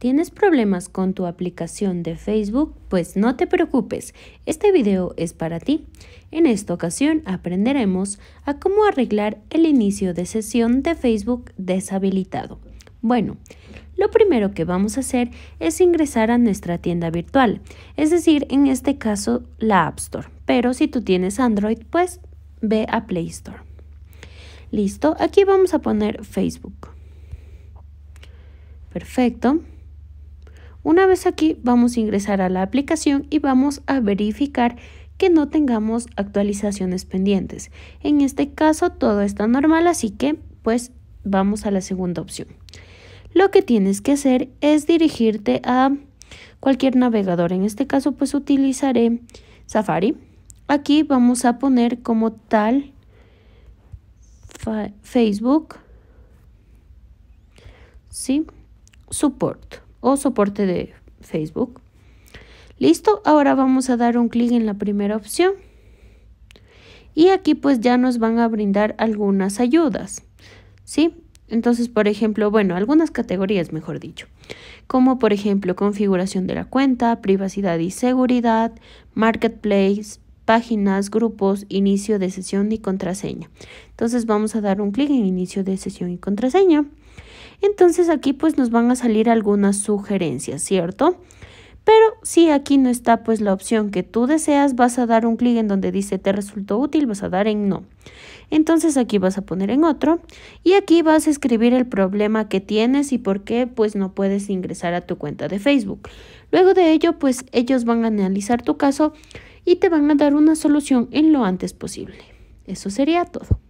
¿Tienes problemas con tu aplicación de Facebook? Pues no te preocupes, este video es para ti. En esta ocasión aprenderemos a cómo arreglar el inicio de sesión de Facebook deshabilitado. Bueno, lo primero que vamos a hacer es ingresar a nuestra tienda virtual, es decir, en este caso la App Store, pero si tú tienes Android, pues ve a Play Store. Listo, aquí vamos a poner Facebook. Perfecto. Una vez aquí vamos a ingresar a la aplicación y vamos a verificar que no tengamos actualizaciones pendientes. En este caso todo está normal, así que pues vamos a la segunda opción. Lo que tienes que hacer es dirigirte a cualquier navegador. En este caso pues utilizaré Safari. Aquí vamos a poner como tal Facebook. ¿Sí? Support o soporte de Facebook. Listo, ahora vamos a dar un clic en la primera opción. Y aquí pues ya nos van a brindar algunas ayudas, ¿sí? Entonces, por ejemplo, bueno, algunas categorías, mejor dicho, como por ejemplo configuración de la cuenta, privacidad y seguridad, marketplace, páginas, grupos, inicio de sesión y contraseña. Entonces vamos a dar un clic en inicio de sesión y contraseña. Entonces aquí pues nos van a salir algunas sugerencias, ¿cierto? Pero si aquí no está pues la opción que tú deseas, vas a dar un clic en donde dice te resultó útil, vas a dar en no. Entonces aquí vas a poner en otro y aquí vas a escribir el problema que tienes y por qué pues no puedes ingresar a tu cuenta de Facebook. Luego de ello pues ellos van a analizar tu caso y te van a dar una solución en lo antes posible. Eso sería todo.